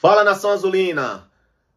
Fala nação azulina!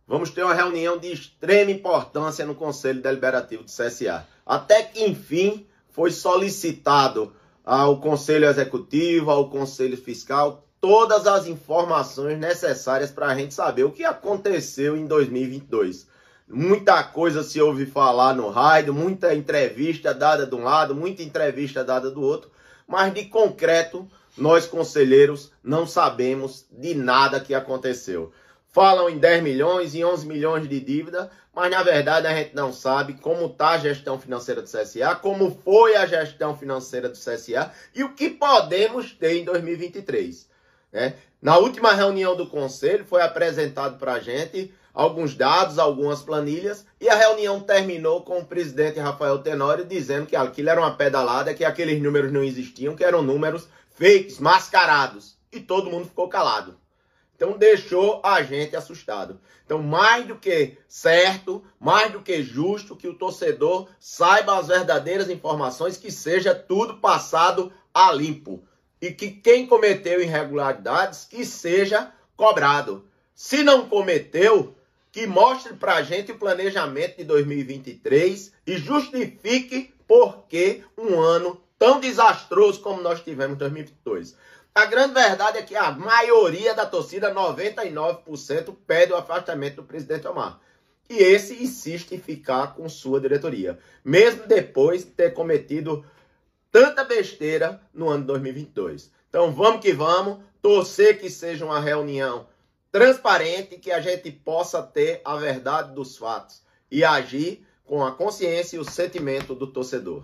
Vamos ter uma reunião de extrema importância no Conselho Deliberativo do CSA. Até que enfim foi solicitado ao Conselho Executivo, ao Conselho Fiscal, todas as informações necessárias para a gente saber o que aconteceu em 2022. Muita coisa se ouve falar no raio, muita entrevista dada de um lado, muita entrevista dada do outro, mas de concreto nós, conselheiros, não sabemos de nada que aconteceu. Falam em 10 milhões, em 11 milhões de dívida, mas na verdade a gente não sabe como está a gestão financeira do CSA, como foi a gestão financeira do CSA e o que podemos ter em 2023. Né? Na última reunião do conselho foi apresentado para a gente alguns dados, algumas planilhas, e a reunião terminou com o presidente Rafael Tenório dizendo que aquilo era uma pedalada, que aqueles números não existiam, que eram números fakes, mascarados. E todo mundo ficou calado. Então deixou a gente assustado. Então, mais do que certo, mais do que justo que o torcedor saiba as verdadeiras informações, que seja tudo passado a limpo. E que quem cometeu irregularidades, que seja cobrado. Se não cometeu, que mostre para a gente o planejamento de 2023 e justifique por que um ano tão desastroso como nós tivemos em 2022. A grande verdade é que a maioria da torcida, 99%, pede o afastamento do presidente Omar. E esse insiste em ficar com sua diretoria, mesmo depois de ter cometido tanta besteira no ano 2022. Então vamos que vamos, torcer que seja uma reunião transparente, que a gente possa ter a verdade dos fatos e agir com a consciência e o sentimento do torcedor.